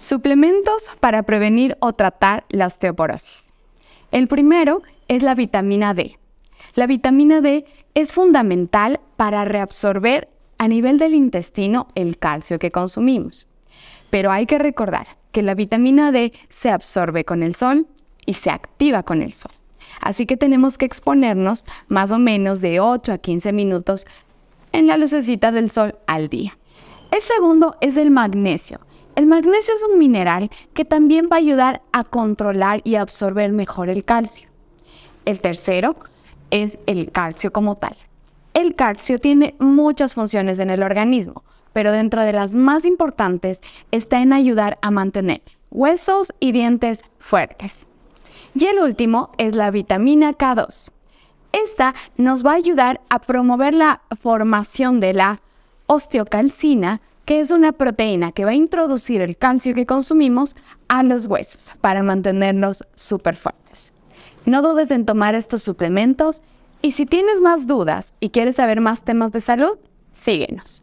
Suplementos para prevenir o tratar la osteoporosis. El primero es la vitamina D. La vitamina D es fundamental para reabsorber a nivel del intestino el calcio que consumimos. Pero hay que recordar que la vitamina D se absorbe con el sol y se activa con el sol. Así que tenemos que exponernos más o menos de 8 a 15 minutos en la lucecita del sol al día. El segundo es el magnesio. El magnesio es un mineral que también va a ayudar a controlar y absorber mejor el calcio. El tercero es el calcio como tal. El calcio tiene muchas funciones en el organismo, pero dentro de las más importantes está en ayudar a mantener huesos y dientes fuertes. Y el último es la vitamina K2. Esta nos va a ayudar a promover la formación de la osteocalcina, que es una proteína que va a introducir el calcio que consumimos a los huesos para mantenerlos súper fuertes. No dudes en tomar estos suplementos y si tienes más dudas y quieres saber más temas de salud, síguenos.